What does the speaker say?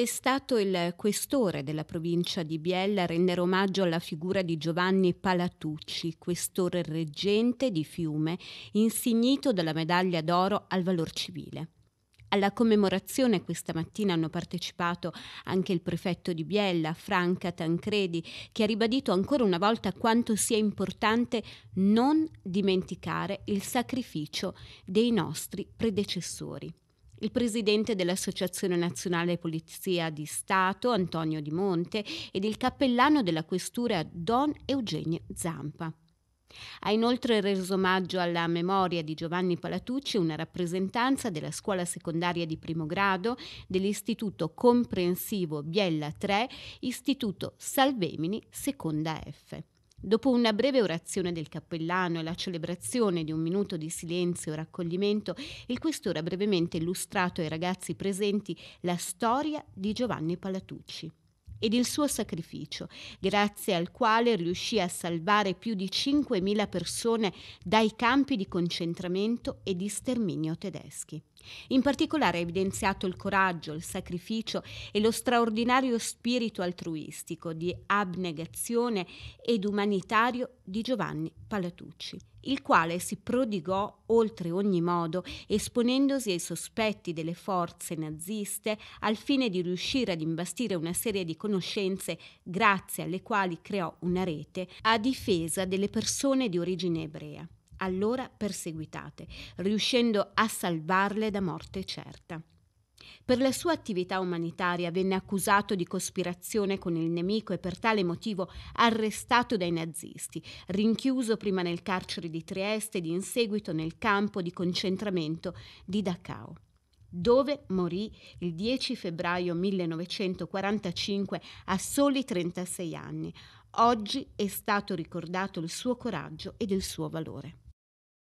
è stato il questore della provincia di Biella a rendere omaggio alla figura di Giovanni Palatucci, questore reggente di Fiume, insignito della medaglia d'oro al valor civile. Alla commemorazione questa mattina hanno partecipato anche il prefetto di Biella, Franca Tancredi, che ha ribadito ancora una volta quanto sia importante non dimenticare il sacrificio dei nostri predecessori il presidente dell'Associazione Nazionale Polizia di Stato Antonio Di Monte ed il cappellano della questura Don Eugenio Zampa. Ha inoltre reso omaggio alla memoria di Giovanni Palatucci una rappresentanza della scuola secondaria di primo grado, dell'istituto comprensivo Biella 3, istituto Salvemini, seconda F. Dopo una breve orazione del cappellano e la celebrazione di un minuto di silenzio e raccoglimento, il questore ha brevemente illustrato ai ragazzi presenti la storia di Giovanni Palatucci ed il suo sacrificio, grazie al quale riuscì a salvare più di 5.000 persone dai campi di concentramento e di sterminio tedeschi. In particolare ha evidenziato il coraggio, il sacrificio e lo straordinario spirito altruistico di abnegazione ed umanitario di Giovanni Palatucci, il quale si prodigò oltre ogni modo, esponendosi ai sospetti delle forze naziste al fine di riuscire ad imbastire una serie di conoscenze grazie alle quali creò una rete a difesa delle persone di origine ebrea allora perseguitate, riuscendo a salvarle da morte certa. Per la sua attività umanitaria venne accusato di cospirazione con il nemico e per tale motivo arrestato dai nazisti, rinchiuso prima nel carcere di Trieste ed in seguito nel campo di concentramento di Dachau, dove morì il 10 febbraio 1945 a soli 36 anni. Oggi è stato ricordato il suo coraggio ed il suo valore.